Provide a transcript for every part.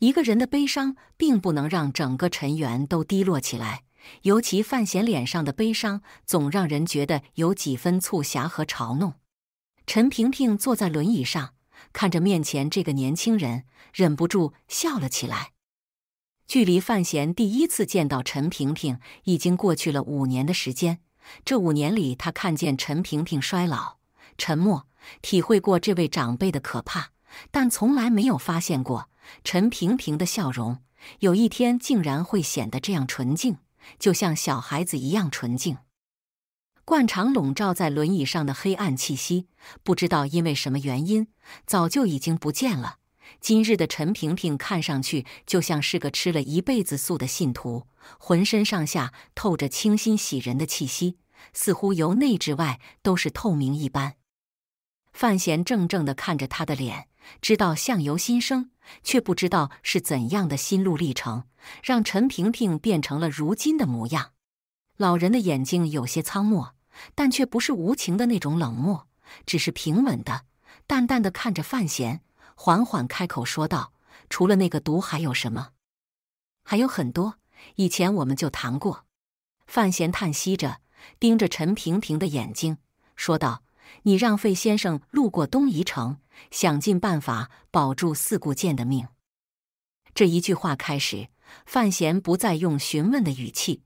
一个人的悲伤并不能让整个尘缘都低落起来，尤其范闲脸上的悲伤总让人觉得有几分促狭和嘲弄。陈萍萍坐在轮椅上，看着面前这个年轻人，忍不住笑了起来。距离范闲第一次见到陈萍萍已经过去了五年的时间，这五年里，他看见陈萍萍衰老、沉默，体会过这位长辈的可怕，但从来没有发现过。陈萍萍的笑容，有一天竟然会显得这样纯净，就像小孩子一样纯净。惯常笼罩在轮椅上的黑暗气息，不知道因为什么原因，早就已经不见了。今日的陈萍萍看上去就像是个吃了一辈子素的信徒，浑身上下透着清新喜人的气息，似乎由内至外都是透明一般。范闲怔怔地看着她的脸。知道相由心生，却不知道是怎样的心路历程让陈平平变成了如今的模样。老人的眼睛有些苍漠，但却不是无情的那种冷漠，只是平稳的、淡淡的看着范闲，缓缓开口说道：“除了那个毒，还有什么？还有很多。以前我们就谈过。”范闲叹息着，盯着陈平平的眼睛说道：“你让费先生路过东夷城。”想尽办法保住四顾剑的命。这一句话开始，范闲不再用询问的语气，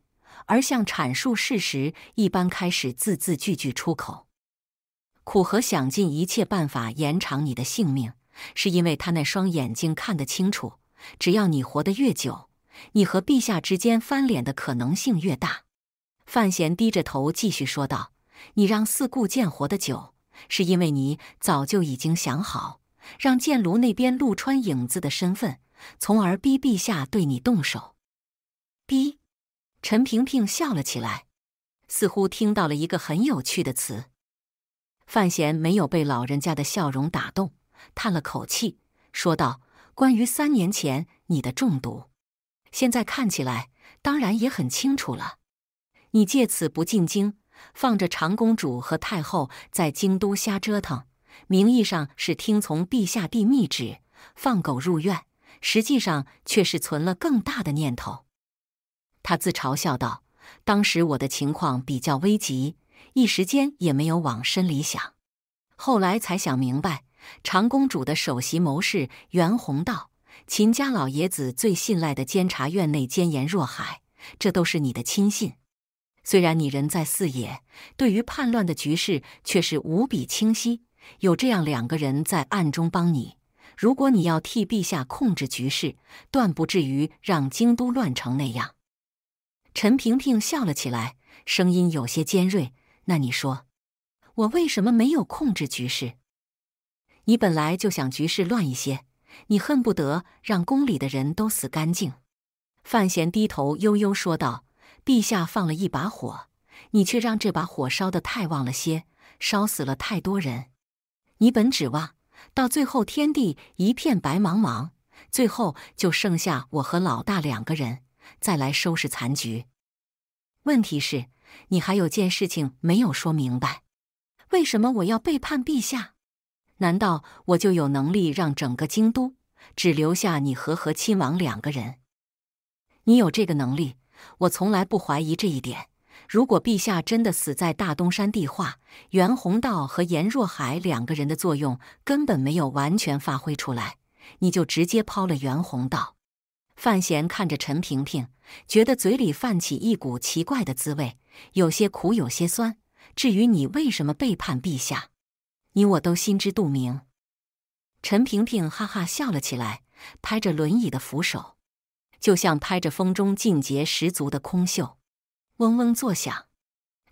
而像阐述事实一般开始字字句句出口。苦荷想尽一切办法延长你的性命，是因为他那双眼睛看得清楚，只要你活得越久，你和陛下之间翻脸的可能性越大。范闲低着头继续说道：“你让四顾剑活得久。”是因为你早就已经想好，让剑炉那边陆川影子的身份，从而逼陛下对你动手。逼，陈平平笑了起来，似乎听到了一个很有趣的词。范闲没有被老人家的笑容打动，叹了口气，说道：“关于三年前你的中毒，现在看起来当然也很清楚了。你借此不进京。”放着长公主和太后在京都瞎折腾，名义上是听从陛下帝密旨放狗入院，实际上却是存了更大的念头。他自嘲笑道：“当时我的情况比较危急，一时间也没有往深里想。后来才想明白，长公主的首席谋士袁弘道、秦家老爷子最信赖的监察院内监严若海，这都是你的亲信。”虽然你人在四野，对于叛乱的局势却是无比清晰。有这样两个人在暗中帮你，如果你要替陛下控制局势，断不至于让京都乱成那样。陈平平笑了起来，声音有些尖锐：“那你说，我为什么没有控制局势？你本来就想局势乱一些，你恨不得让宫里的人都死干净。”范闲低头悠悠说道。陛下放了一把火，你却让这把火烧得太旺了些，烧死了太多人。你本指望到最后天地一片白茫茫，最后就剩下我和老大两个人再来收拾残局。问题是，你还有件事情没有说明白：为什么我要背叛陛下？难道我就有能力让整个京都只留下你和和亲王两个人？你有这个能力？我从来不怀疑这一点。如果陛下真的死在大东山地化，袁宏道和严若海两个人的作用根本没有完全发挥出来，你就直接抛了袁宏道。范闲看着陈萍萍，觉得嘴里泛起一股奇怪的滋味，有些苦，有些酸。至于你为什么背叛陛下，你我都心知肚明。陈萍萍哈哈笑了起来，拍着轮椅的扶手。就像拍着风中劲节十足的空袖，嗡嗡作响。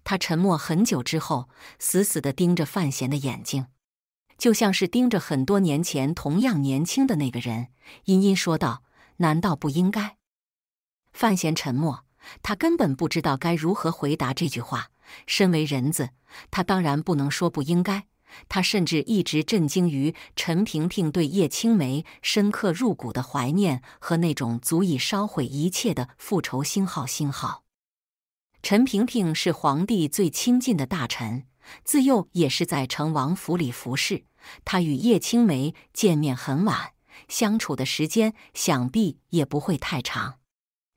他沉默很久之后，死死的盯着范闲的眼睛，就像是盯着很多年前同样年轻的那个人。殷殷说道：“难道不应该？”范闲沉默，他根本不知道该如何回答这句话。身为人子，他当然不能说不应该。他甚至一直震惊于陈萍萍对叶青梅深刻入骨的怀念和那种足以烧毁一切的复仇星号星号。陈萍萍是皇帝最亲近的大臣，自幼也是在成王府里服侍。他与叶青梅见面很晚，相处的时间想必也不会太长。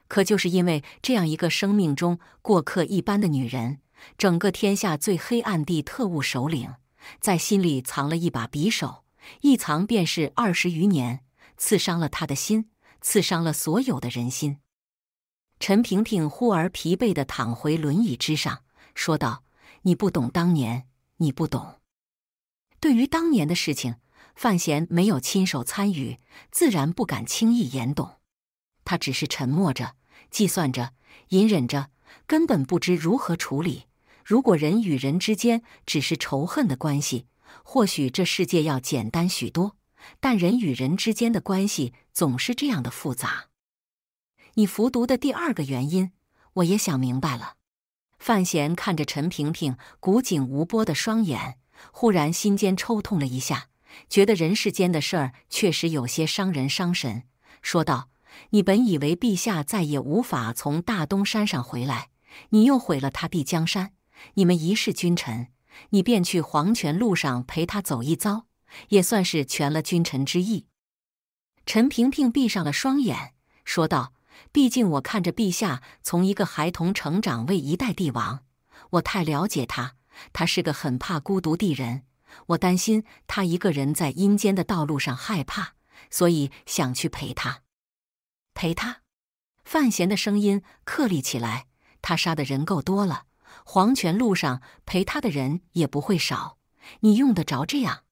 可就是因为这样一个生命中过客一般的女人，整个天下最黑暗地特务首领。在心里藏了一把匕首，一藏便是二十余年，刺伤了他的心，刺伤了所有的人心。陈萍萍忽而疲惫的躺回轮椅之上，说道：“你不懂当年，你不懂。对于当年的事情，范闲没有亲手参与，自然不敢轻易言懂。他只是沉默着，计算着，隐忍着，根本不知如何处理。”如果人与人之间只是仇恨的关系，或许这世界要简单许多。但人与人之间的关系总是这样的复杂。你服毒的第二个原因，我也想明白了。范闲看着陈萍萍古井无波的双眼，忽然心间抽痛了一下，觉得人世间的事儿确实有些伤人伤神，说道：“你本以为陛下再也无法从大东山上回来，你又毁了他碧江山。”你们一世君臣，你便去黄泉路上陪他走一遭，也算是全了君臣之意。陈萍萍闭上了双眼，说道：“毕竟我看着陛下从一个孩童成长为一代帝王，我太了解他。他是个很怕孤独的人，我担心他一个人在阴间的道路上害怕，所以想去陪他。陪他。”范闲的声音克厉起来：“他杀的人够多了。”黄泉路上陪他的人也不会少，你用得着这样？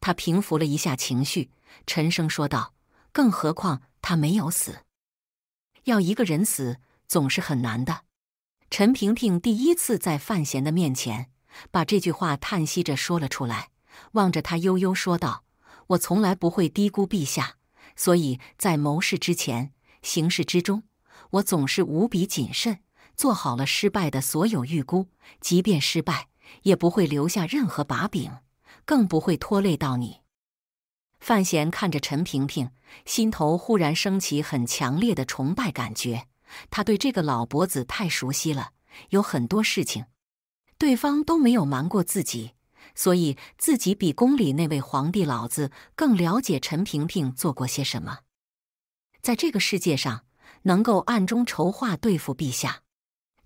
他平复了一下情绪，沉声说道：“更何况他没有死，要一个人死总是很难的。”陈萍萍第一次在范闲的面前把这句话叹息着说了出来，望着他悠悠说道：“我从来不会低估陛下，所以在谋事之前、行事之中，我总是无比谨慎。”做好了失败的所有预估，即便失败也不会留下任何把柄，更不会拖累到你。范闲看着陈萍萍，心头忽然升起很强烈的崇拜感觉。他对这个老伯子太熟悉了，有很多事情对方都没有瞒过自己，所以自己比宫里那位皇帝老子更了解陈萍萍做过些什么。在这个世界上，能够暗中筹划对付陛下。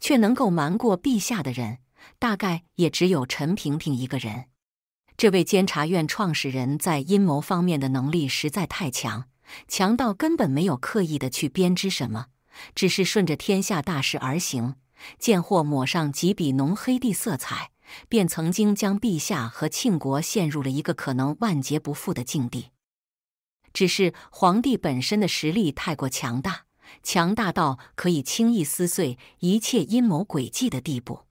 却能够瞒过陛下的人，大概也只有陈萍萍一个人。这位监察院创始人在阴谋方面的能力实在太强，强到根本没有刻意的去编织什么，只是顺着天下大势而行，见或抹上几笔浓黑地色彩，便曾经将陛下和庆国陷入了一个可能万劫不复的境地。只是皇帝本身的实力太过强大。强大到可以轻易撕碎一切阴谋诡计的地步。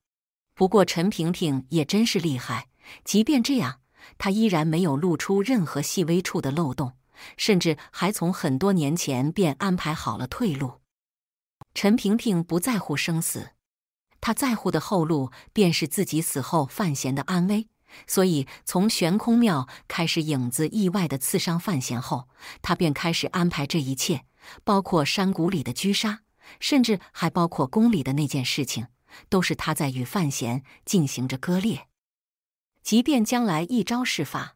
不过陈萍萍也真是厉害，即便这样，她依然没有露出任何细微处的漏洞，甚至还从很多年前便安排好了退路。陈萍萍不在乎生死，他在乎的后路便是自己死后范闲的安危，所以从悬空庙开始，影子意外的刺伤范闲后，他便开始安排这一切。包括山谷里的狙杀，甚至还包括宫里的那件事情，都是他在与范闲进行着割裂。即便将来一招事发，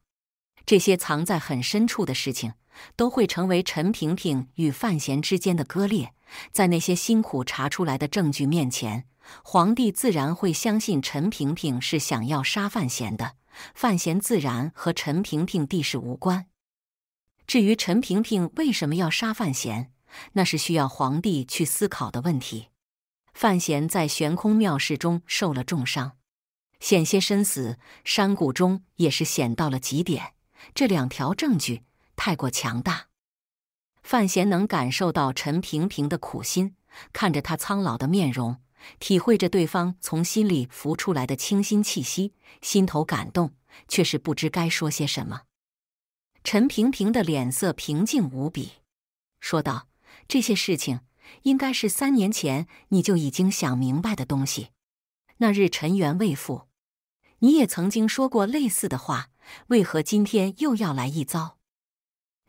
这些藏在很深处的事情，都会成为陈萍萍与范闲之间的割裂。在那些辛苦查出来的证据面前，皇帝自然会相信陈萍萍是想要杀范闲的，范闲自然和陈萍萍地事无关。至于陈萍萍为什么要杀范闲，那是需要皇帝去思考的问题。范闲在悬空庙事中受了重伤，险些身死；山谷中也是险到了极点。这两条证据太过强大，范闲能感受到陈萍萍的苦心，看着他苍老的面容，体会着对方从心里浮出来的清新气息，心头感动，却是不知该说些什么。陈平平的脸色平静无比，说道：“这些事情应该是三年前你就已经想明白的东西。那日尘缘未复，你也曾经说过类似的话，为何今天又要来一遭？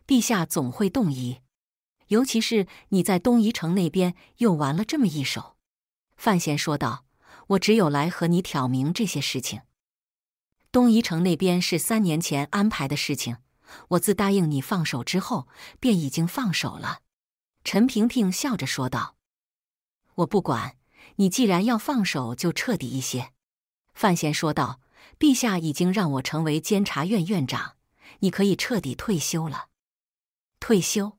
陛下总会动疑，尤其是你在东夷城那边又玩了这么一手。”范闲说道：“我只有来和你挑明这些事情。东夷城那边是三年前安排的事情。”我自答应你放手之后，便已经放手了。”陈萍萍笑着说道。“我不管，你既然要放手，就彻底一些。”范闲说道。“陛下已经让我成为监察院院长，你可以彻底退休了。”“退休？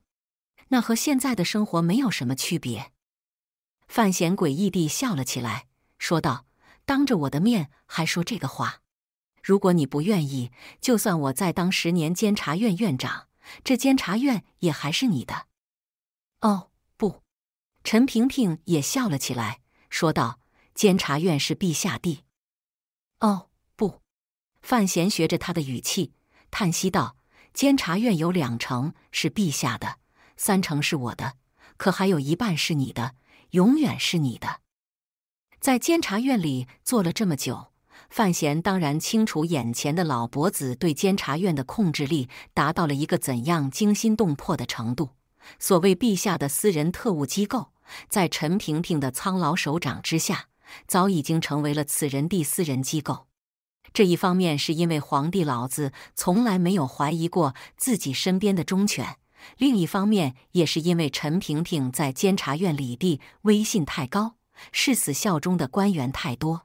那和现在的生活没有什么区别。”范闲诡异地笑了起来，说道：“当着我的面还说这个话。”如果你不愿意，就算我再当十年监察院院长，这监察院也还是你的。哦不，陈萍萍也笑了起来，说道：“监察院是陛下地。”哦不，范闲学着他的语气叹息道：“监察院有两成是陛下的，三成是我的，可还有一半是你的，永远是你的。在监察院里做了这么久。”范闲当然清楚，眼前的老伯子对监察院的控制力达到了一个怎样惊心动魄的程度。所谓陛下的私人特务机构，在陈萍萍的苍老手掌之下，早已经成为了此人地私人机构。这一方面是因为皇帝老子从来没有怀疑过自己身边的忠犬，另一方面也是因为陈萍萍在监察院里地威信太高，誓死效忠的官员太多。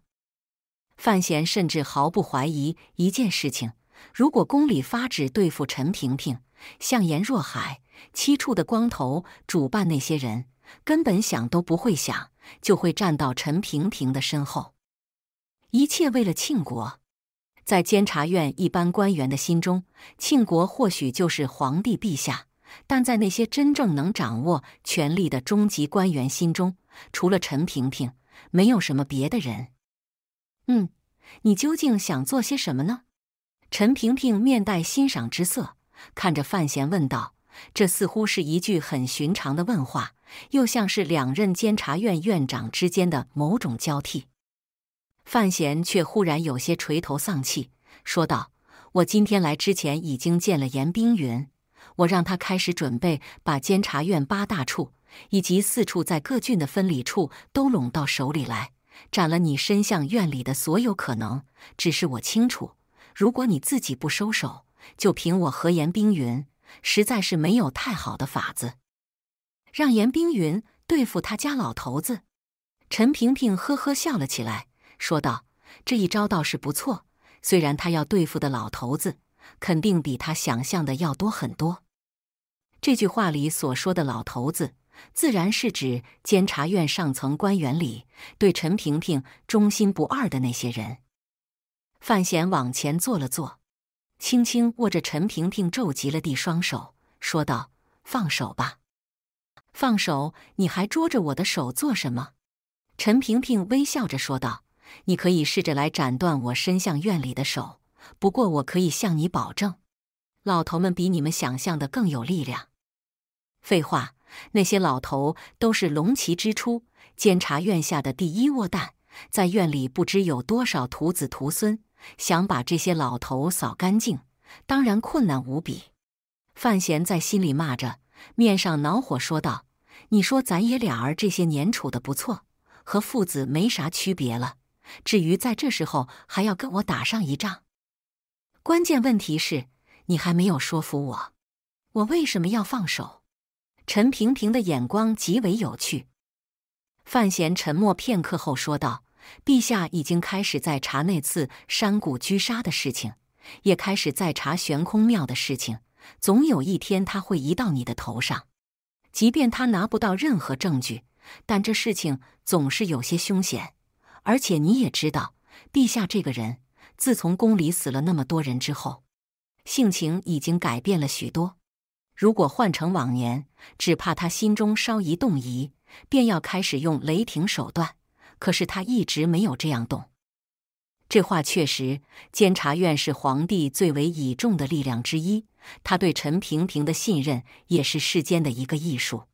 范闲甚至毫不怀疑一件事情：如果宫里发旨对付陈萍萍，像颜若海、七处的光头主办那些人，根本想都不会想，就会站到陈萍萍的身后。一切为了庆国。在监察院一般官员的心中，庆国或许就是皇帝陛下；但在那些真正能掌握权力的中级官员心中，除了陈萍萍，没有什么别的人。嗯，你究竟想做些什么呢？陈萍萍面带欣赏之色，看着范闲问道：“这似乎是一句很寻常的问话，又像是两任监察院院长之间的某种交替。”范闲却忽然有些垂头丧气，说道：“我今天来之前已经见了严冰云，我让他开始准备，把监察院八大处以及四处在各郡的分理处都拢到手里来。”斩了你，伸向院里的所有可能。只是我清楚，如果你自己不收手，就凭我和严冰云，实在是没有太好的法子。让严冰云对付他家老头子，陈平平呵呵笑了起来，说道：“这一招倒是不错。虽然他要对付的老头子，肯定比他想象的要多很多。”这句话里所说的老头子。自然是指监察院上层官员里对陈平平忠心不二的那些人。范闲往前坐了坐，轻轻握着陈平平皱极了的双手，说道：“放手吧，放手！你还捉着我的手做什么？”陈平平微笑着说道：“你可以试着来斩断我伸向院里的手，不过我可以向你保证，老头们比你们想象的更有力量。”废话。那些老头都是龙旗之初，监察院下的第一窝蛋，在院里不知有多少徒子徒孙。想把这些老头扫干净，当然困难无比。范闲在心里骂着，面上恼火说道：“你说咱爷俩儿这些年处的不错，和父子没啥区别了。至于在这时候还要跟我打上一仗，关键问题是你还没有说服我，我为什么要放手？”陈平平的眼光极为有趣，范闲沉默片刻后说道：“陛下已经开始在查那次山谷狙杀的事情，也开始在查悬空庙的事情。总有一天他会移到你的头上，即便他拿不到任何证据，但这事情总是有些凶险。而且你也知道，陛下这个人自从宫里死了那么多人之后，性情已经改变了许多。”如果换成往年，只怕他心中稍一动疑，便要开始用雷霆手段。可是他一直没有这样动。这话确实，监察院是皇帝最为倚重的力量之一，他对陈平平的信任也是世间的一个艺术。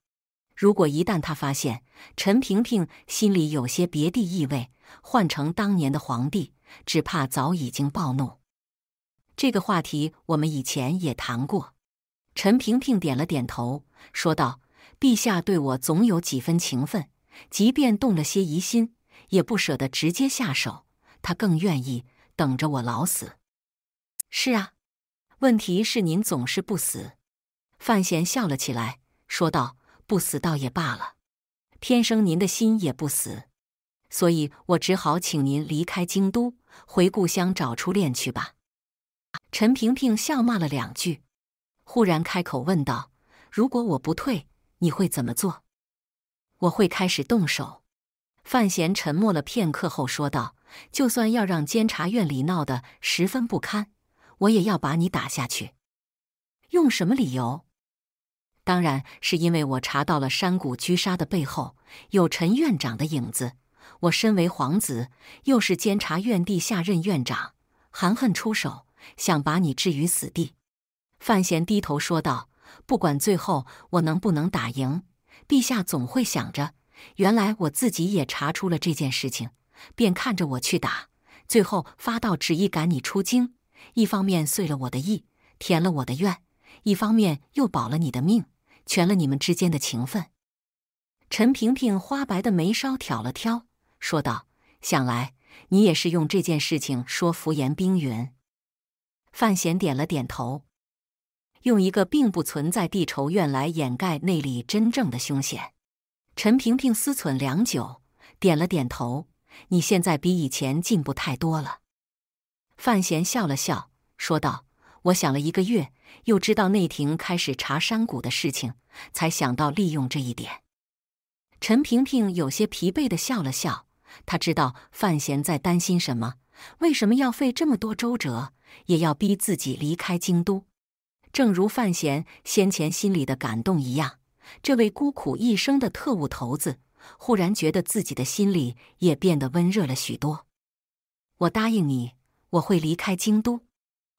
如果一旦他发现陈平平心里有些别地意味，换成当年的皇帝，只怕早已经暴怒。这个话题我们以前也谈过。陈平平点了点头，说道：“陛下对我总有几分情分，即便动了些疑心，也不舍得直接下手。他更愿意等着我老死。”“是啊，问题是您总是不死。”范闲笑了起来，说道：“不死倒也罢了，天生您的心也不死，所以我只好请您离开京都，回故乡找初恋去吧。”陈平平笑骂了两句。忽然开口问道：“如果我不退，你会怎么做？”我会开始动手。”范闲沉默了片刻后说道：“就算要让监察院里闹得十分不堪，我也要把你打下去。用什么理由？当然是因为我查到了山谷狙杀的背后有陈院长的影子。我身为皇子，又是监察院地下任院长，含恨出手，想把你置于死地。”范闲低头说道：“不管最后我能不能打赢，陛下总会想着。原来我自己也查出了这件事情，便看着我去打。最后发道旨意赶你出京，一方面遂了我的意，填了我的愿；一方面又保了你的命，全了你们之间的情分。”陈萍萍花白的眉梢挑了挑，说道：“想来你也是用这件事情说服严冰云。”范闲点了点头。用一个并不存在的仇怨来掩盖内里真正的凶险，陈萍萍思忖良久，点了点头。你现在比以前进步太多了。范闲笑了笑，说道：“我想了一个月，又知道内廷开始查山谷的事情，才想到利用这一点。”陈平平有些疲惫的笑了笑，他知道范闲在担心什么，为什么要费这么多周折，也要逼自己离开京都。正如范闲先前心里的感动一样，这位孤苦一生的特务头子忽然觉得自己的心里也变得温热了许多。我答应你，我会离开京都。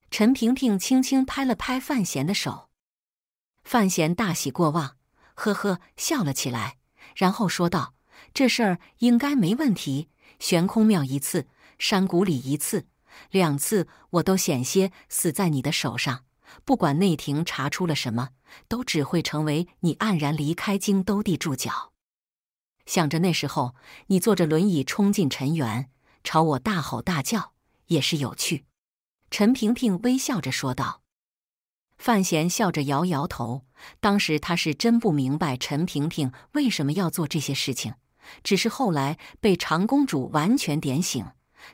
陈萍萍轻轻拍了拍范闲的手，范闲大喜过望，呵呵笑了起来，然后说道：“这事儿应该没问题。悬空庙一次，山谷里一次，两次我都险些死在你的手上。”不管内廷查出了什么，都只会成为你黯然离开京都的注脚。想着那时候你坐着轮椅冲进陈园，朝我大吼大叫，也是有趣。陈萍萍微笑着说道。范闲笑着摇摇头，当时他是真不明白陈萍萍为什么要做这些事情，只是后来被长公主完全点醒，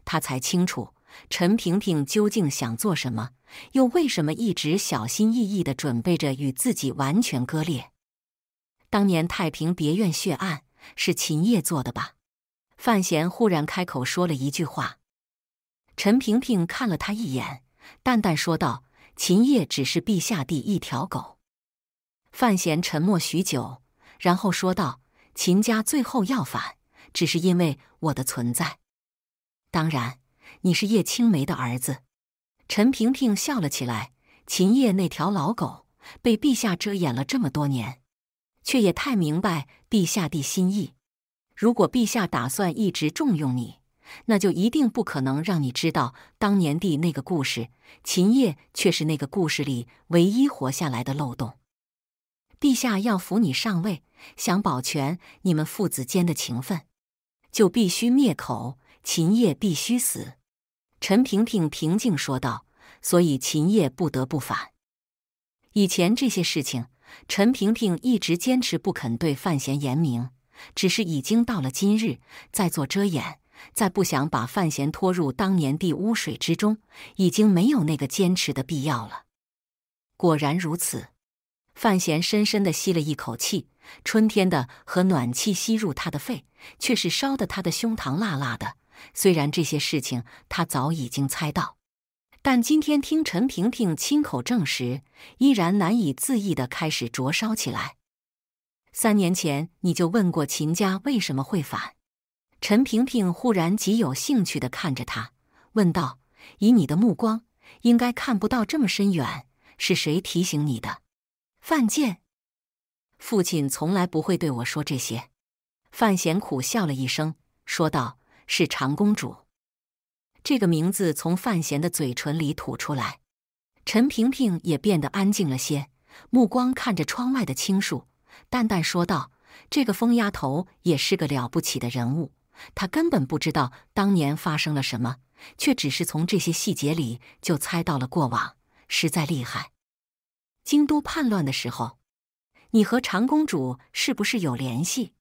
他才清楚。陈萍萍究竟想做什么？又为什么一直小心翼翼的准备着与自己完全割裂？当年太平别院血案是秦叶做的吧？范闲忽然开口说了一句话。陈萍萍看了他一眼，淡淡说道：“秦叶只是陛下的一条狗。”范闲沉默许久，然后说道：“秦家最后要反，只是因为我的存在。当然。”你是叶青梅的儿子，陈萍萍笑了起来。秦叶那条老狗被陛下遮掩了这么多年，却也太明白陛下的心意。如果陛下打算一直重用你，那就一定不可能让你知道当年的那个故事。秦叶却是那个故事里唯一活下来的漏洞。陛下要扶你上位，想保全你们父子间的情分，就必须灭口，秦叶必须死。陈萍萍平静说道：“所以秦叶不得不反。以前这些事情，陈萍萍一直坚持不肯对范闲言明，只是已经到了今日，再做遮掩，再不想把范闲拖入当年的污水之中，已经没有那个坚持的必要了。”果然如此，范闲深深的吸了一口气，春天的和暖气吸入他的肺，却是烧得他的胸膛辣辣的。虽然这些事情他早已经猜到，但今天听陈萍萍亲口证实，依然难以自抑的开始灼烧起来。三年前你就问过秦家为什么会反？陈萍萍忽然极有兴趣的看着他，问道：“以你的目光，应该看不到这么深远。是谁提醒你的？”范建父亲从来不会对我说这些。范闲苦笑了一声，说道。是长公主，这个名字从范闲的嘴唇里吐出来，陈萍萍也变得安静了些，目光看着窗外的青树，淡淡说道：“这个疯丫头也是个了不起的人物，她根本不知道当年发生了什么，却只是从这些细节里就猜到了过往，实在厉害。京都叛乱的时候，你和长公主是不是有联系？”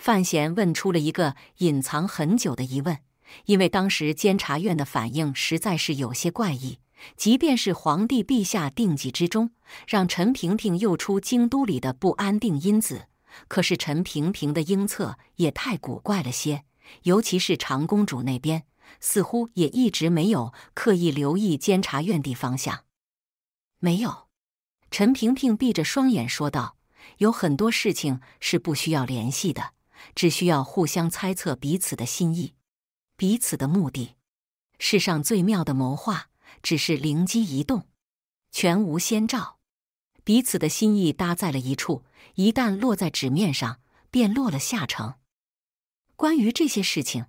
范闲问出了一个隐藏很久的疑问，因为当时监察院的反应实在是有些怪异。即便是皇帝陛下定计之中让陈萍萍诱出京都里的不安定因子，可是陈萍萍的应策也太古怪了些。尤其是长公主那边，似乎也一直没有刻意留意监察院的方向。没有，陈萍萍闭着双眼说道：“有很多事情是不需要联系的。”只需要互相猜测彼此的心意，彼此的目的。世上最妙的谋划，只是灵机一动，全无先兆。彼此的心意搭在了一处，一旦落在纸面上，便落了下乘。关于这些事情，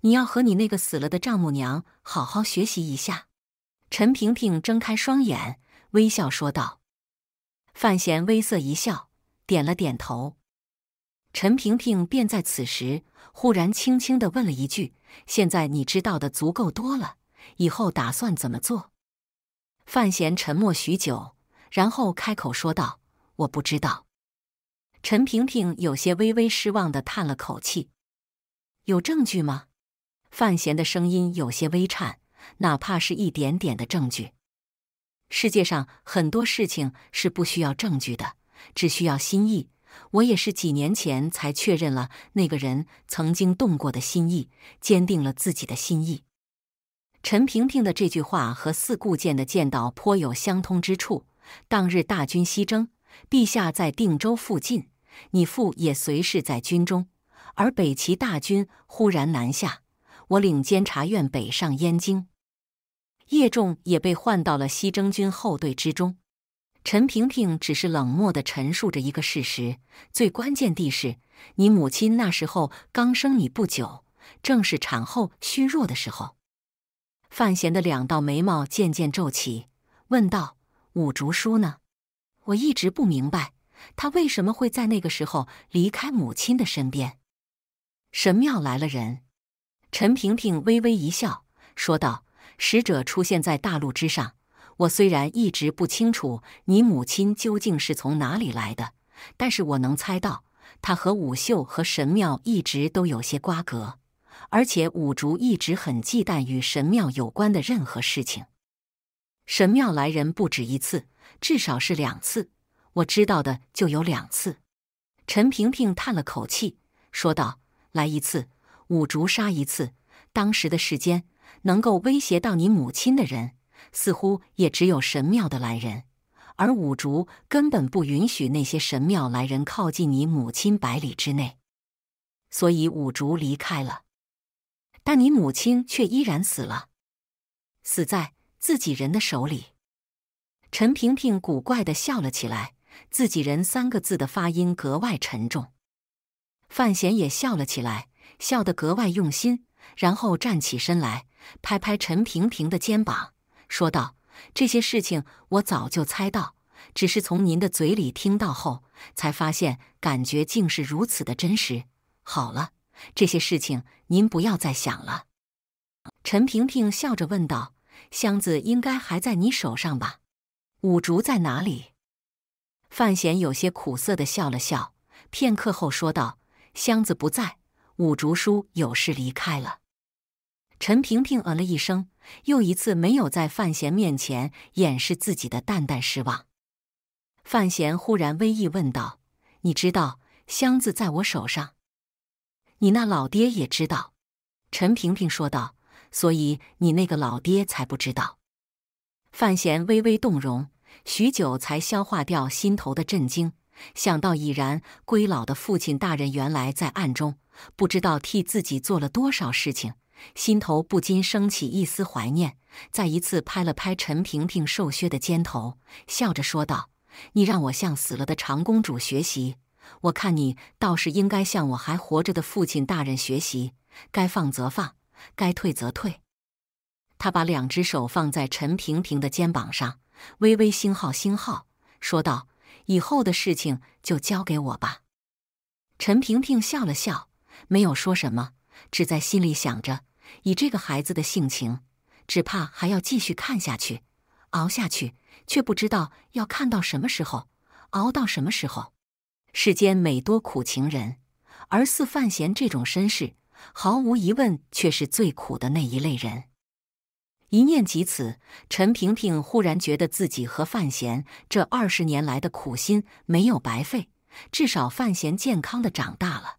你要和你那个死了的丈母娘好好学习一下。”陈萍萍睁开双眼，微笑说道。范闲微涩一笑，点了点头。陈萍萍便在此时忽然轻轻的问了一句：“现在你知道的足够多了，以后打算怎么做？”范闲沉默许久，然后开口说道：“我不知道。”陈萍萍有些微微失望的叹了口气：“有证据吗？”范闲的声音有些微颤，哪怕是一点点的证据。世界上很多事情是不需要证据的，只需要心意。我也是几年前才确认了那个人曾经动过的心意，坚定了自己的心意。陈萍萍的这句话和四顾剑的剑道颇有相通之处。当日大军西征，陛下在定州附近，你父也随侍在军中，而北齐大军忽然南下，我领监察院北上燕京，叶重也被换到了西征军后队之中。陈萍萍只是冷漠地陈述着一个事实，最关键的是，你母亲那时候刚生你不久，正是产后虚弱的时候。范闲的两道眉毛渐渐皱起，问道：“五竹叔呢？我一直不明白，他为什么会在那个时候离开母亲的身边？”神庙来了人，陈萍萍微微一笑，说道：“使者出现在大路之上。”我虽然一直不清楚你母亲究竟是从哪里来的，但是我能猜到，她和武秀和神庙一直都有些瓜葛，而且五竹一直很忌惮与神庙有关的任何事情。神庙来人不止一次，至少是两次，我知道的就有两次。陈萍萍叹了口气，说道：“来一次，五竹杀一次。当时的时间，能够威胁到你母亲的人。”似乎也只有神庙的来人，而五竹根本不允许那些神庙来人靠近你母亲百里之内，所以五竹离开了，但你母亲却依然死了，死在自己人的手里。陈萍萍古怪的笑了起来，自己人三个字的发音格外沉重。范闲也笑了起来，笑得格外用心，然后站起身来，拍拍陈萍萍的肩膀。说道：“这些事情我早就猜到，只是从您的嘴里听到后，才发现感觉竟是如此的真实。好了，这些事情您不要再想了。”陈萍萍笑着问道：“箱子应该还在你手上吧？五竹在哪里？”范闲有些苦涩的笑了笑，片刻后说道：“箱子不在，五竹叔有事离开了。”陈萍萍嗯了一声。又一次没有在范闲面前掩饰自己的淡淡失望，范闲忽然微意问道：“你知道箱子在我手上，你那老爹也知道。”陈萍萍说道：“所以你那个老爹才不知道。”范闲微微动容，许久才消化掉心头的震惊，想到已然归老的父亲大人原来在暗中，不知道替自己做了多少事情。心头不禁升起一丝怀念，再一次拍了拍陈萍萍瘦削的肩头，笑着说道：“你让我向死了的长公主学习，我看你倒是应该向我还活着的父亲大人学习，该放则放，该退则退。”他把两只手放在陈萍萍的肩膀上，微微星号星号说道：“以后的事情就交给我吧。”陈萍萍笑了笑，没有说什么，只在心里想着。以这个孩子的性情，只怕还要继续看下去，熬下去，却不知道要看到什么时候，熬到什么时候。世间每多苦情人，而似范闲这种身世，毫无疑问却是最苦的那一类人。一念及此，陈萍萍忽然觉得自己和范闲这二十年来的苦心没有白费，至少范闲健康的长大了。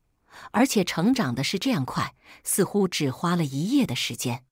而且成长的是这样快，似乎只花了一夜的时间。